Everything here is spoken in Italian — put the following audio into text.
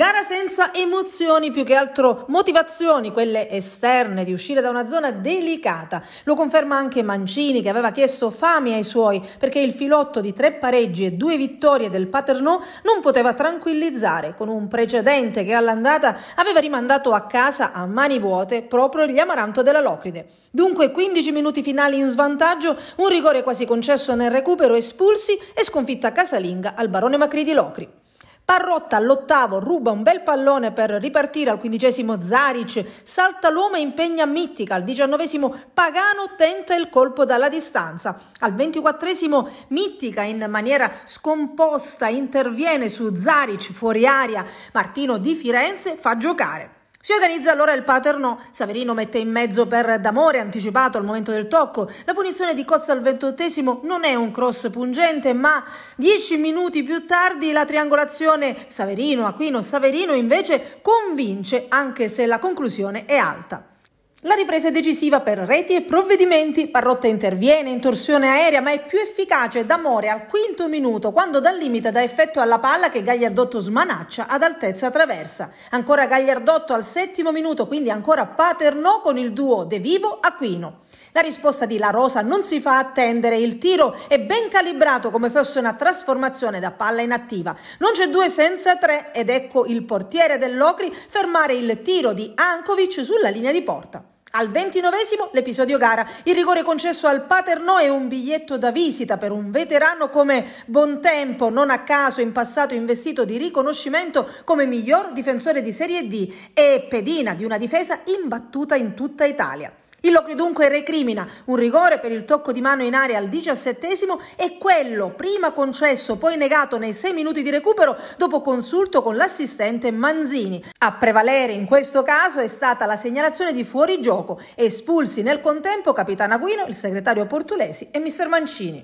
Gara senza emozioni, più che altro motivazioni, quelle esterne di uscire da una zona delicata. Lo conferma anche Mancini che aveva chiesto fame ai suoi perché il filotto di tre pareggi e due vittorie del Paternò non poteva tranquillizzare con un precedente che all'andata aveva rimandato a casa a mani vuote proprio gli Amaranto della Locride. Dunque 15 minuti finali in svantaggio, un rigore quasi concesso nel recupero, espulsi e sconfitta casalinga al Barone Macri di Locri. Parrotta all'ottavo ruba un bel pallone per ripartire al quindicesimo Zaric, salta l'uomo e impegna Mittica, al diciannovesimo Pagano tenta il colpo dalla distanza, al ventiquattresimo Mittica in maniera scomposta interviene su Zaric fuori aria, Martino di Firenze fa giocare. Si organizza allora il paterno, Saverino mette in mezzo per D'Amore, anticipato al momento del tocco, la punizione di Cozza al ventottesimo non è un cross pungente, ma dieci minuti più tardi la triangolazione Saverino, Aquino, Saverino invece convince, anche se la conclusione è alta. La ripresa è decisiva per reti e provvedimenti. Parrotta interviene in torsione aerea, ma è più efficace D'Amore al quinto minuto, quando dal limite dà effetto alla palla che Gagliardotto smanaccia ad altezza traversa. Ancora Gagliardotto al settimo minuto, quindi ancora Paternò con il duo De Vivo-Aquino. La risposta di La Rosa non si fa attendere, il tiro è ben calibrato come fosse una trasformazione da palla inattiva. Non c'è due senza tre ed ecco il portiere dell'Ocri fermare il tiro di Ankovic sulla linea di porta. Al ventinovesimo l'episodio gara, il rigore concesso al Paterno e un biglietto da visita per un veterano come Bontempo, non a caso in passato investito di riconoscimento come miglior difensore di Serie D e pedina di una difesa imbattuta in tutta Italia. Il Locri dunque recrimina un rigore per il tocco di mano in aria al diciassettesimo e quello prima concesso poi negato nei sei minuti di recupero dopo consulto con l'assistente Manzini. A prevalere in questo caso è stata la segnalazione di fuorigioco, espulsi nel contempo capitano Aguino, il segretario Portulesi e Mr. Mancini.